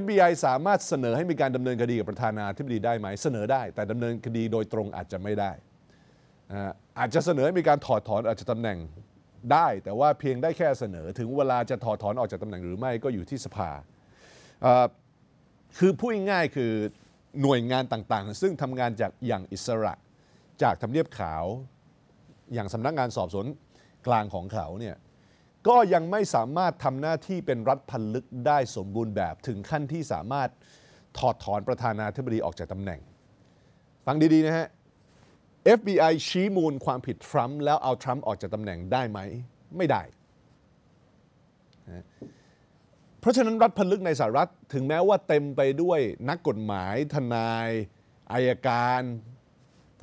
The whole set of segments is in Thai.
FBI สามารถเสนอให้มีการดำเนินคดีกับประธานาธิบดีได้ไหม เสนอได้แต่ดำเนินคดีโดยตรงอาจจะไม่ได้ อาจจะเสนอให้มีการถอดถอนอาจจะตำแหน่งได้ แต่ว่าเพียงได้แค่เสนอ ถึงเวลาจะถอดถอนออกจากตำแหน่งหรือไม่ก็อยู่ที่สภาคือพูดง่ายคือหน่วยงานต่างๆ ซึ่งทำงานจากอย่างอิสระ จากทำเนียบขาว อย่างสำนักงานสอบสวนกลางของเขาเนี่ยก็ยังไม่สามารถทำหน้าที่เป็นรัฐพันลึกได้สมบูรณ์แบบ ถึงขั้นที่สามารถถอดถอนประธานาธิบดีออกจากตำแหน่ง ฟังดีๆ นะฮะ FBI ชี้มูลความผิดทรัมป์แล้วเอาทรัมป์ออกจากตำแหน่งได้ไหมไม่ได้ เพราะฉะนั้นรัฐพันลึกในสหรัฐถึงแม้ว่าเต็มไปด้วยนักกฎหมาย ทนาย อายการ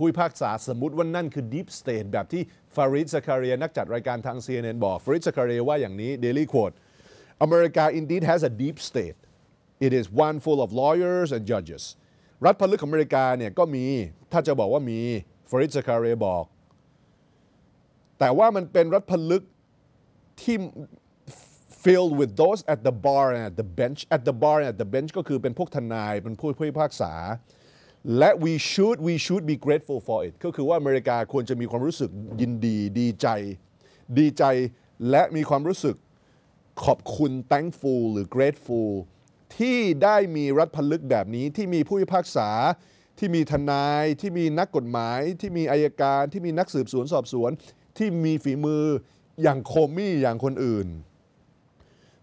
ผู้พิพากษาสมมติว่านั่นคือ deep state แบบที่ฟาริสซาคาเรียนักจัด รายการทาง CNN บอกฟาริสซาคาเรียว่าอย่างนี้ Daily Quote a m e r i c indeed has a deep state it is one full of lawyers and judges รัฐพลึกอเมริกาเนี่ยก็มีถ้าจะบอกว่ามีฟาริสซาคาเรียบอก แต่ว่ามันเป็นรัฐพลึกที่ filled with those at the bar and at the bench at the bar and at the bench ก็คือเป็นพวกทนายเป็นผู้พิพากษาและ we should we should be grateful for it ก็คือว่าอเมริกาควรจะมีความรู้สึกยินดีดีใจ ดีใจและมีความรู้สึกขอบคุณ thankful หรือ grateful ที่ได้มีรัฐพลึกแบบนี้ที่มีผู้พิพากษาที่มีทนาย ที่มีนักกฎหมาย ที่มีอายการ ที่มีนักสืบสวนสอบสวน ที่มีฝีมืออย่างโคมี่อย่างคนอื่น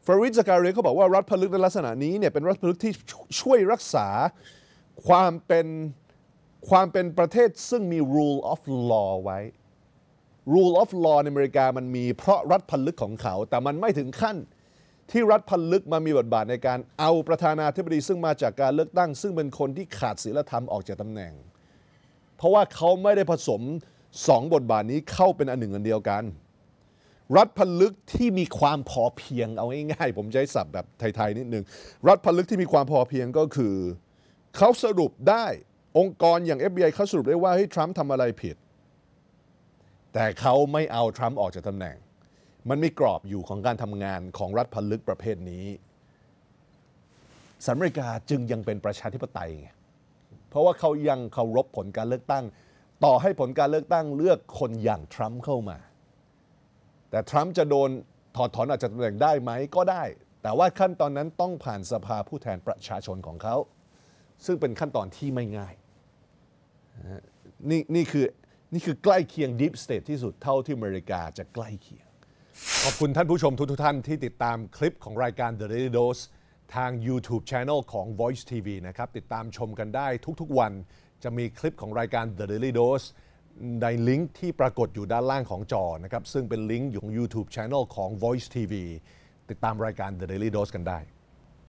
ฟริดซากาเรียเขาบอกว่ารัฐพลึกในลักษณะนี้เนี่ยเป็นรัฐพลึกที่ช่วยรักษาความเป็นความเป็นประเทศซึ่งมี rule of law ไว้ rule of law ในอเมริกามันมีเพราะรัฐพันลึกของเขา แต่มันไม่ถึงขั้นที่รัฐพันลึกมามีบทบาทในการเอาประธานาธิบดีซึ่งมาจากการเลือกตั้ง ซึ่งเป็นคนที่ขาดศีลธรรมออกจากตำแหน่ง เพราะว่าเขาไม่ได้ผสมสองบทบาทนี้เข้าเป็นอันหนึ่งอันเดียวกัน รัฐพันลึกที่มีความพอเพียงเอาง่ายๆผมใช้ศัพท์แบบไทยๆนิดนึงรัฐพันลึกที่มีความพอเพียงก็คือเขาสรุปได้องค์กรอย่าง FBI เขาสรุปได้ว่าเฮ้ยทรัมป์ทำอะไรผิด แต่เขาไม่เอาทรัมป์ออกจากตำแหน่ง มันมีกรอบอยู่ของการทำงานของรัฐพันลึกประเภทนี้สหรัฐอเมริกาจึงยังเป็นประชาธิปไตยไง เพราะว่าเขายังเคารพผลการเลือกตั้ง ต่อให้ผลการเลือกตั้งเลือกคนอย่างทรัมป์เข้ามา แต่ทรัมป์จะโดนถอดถอนออกจากตำแหน่งได้ไหมก็ได้ แต่ว่าขั้นตอนนั้นต้องผ่านสภาผู้แทนประชาชนของเขาซึ่งเป็นขั้นตอนที่ไม่ง่าย นี่นี่คือนี่คือใกล้เคียงดิฟสเตทที่สุดเท่าที่อเมริกาจะใกล้เคียง ขอบคุณท่านผู้ชมทุกทุกท่านที่ติดตามคลิปของรายการ The Daily Dose ทาง YouTube Channel ของ Voice TV นะครับ ติดตามชมกันได้ทุกๆวันจะมีคลิปของรายการ The Daily Dose ในลิงก์ที่ปรากฏอยู่ด้านล่างของจอนะครับ ซึ่งเป็นลิงก์ของ YouTube Channel ของ Voice TV ติดตามรายการ The Daily Dose กันได้